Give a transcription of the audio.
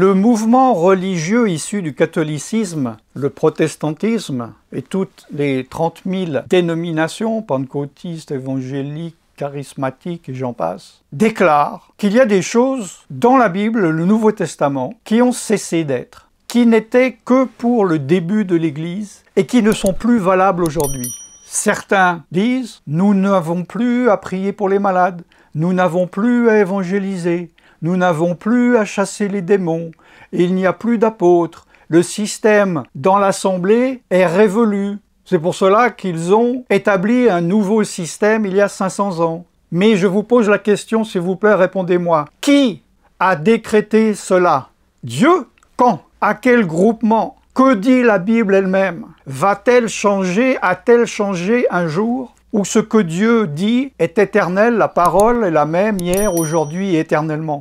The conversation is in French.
Le mouvement religieux issu du catholicisme, le protestantisme et toutes les 30 000 dénominations pentecôtistes, évangéliques, charismatiques et j'en passe, déclare qu'il y a des choses dans la Bible, le Nouveau Testament, qui ont cessé d'être, qui n'étaient que pour le début de l'Église et qui ne sont plus valables aujourd'hui. Certains disent, nous n'avons plus à prier pour les malades, nous n'avons plus à évangéliser, nous n'avons plus à chasser les démons, il n'y a plus d'apôtres. Le système dans l'Assemblée est révolu. C'est pour cela qu'ils ont établi un nouveau système il y a 500 ans. Mais je vous pose la question, s'il vous plaît, répondez-moi. Qui a décrété cela Dieu Quand À quel groupement Que dit la Bible elle-même Va-t-elle changer A-t-elle changé un jour Ou ce que Dieu dit est éternel, la parole est la même hier, aujourd'hui et éternellement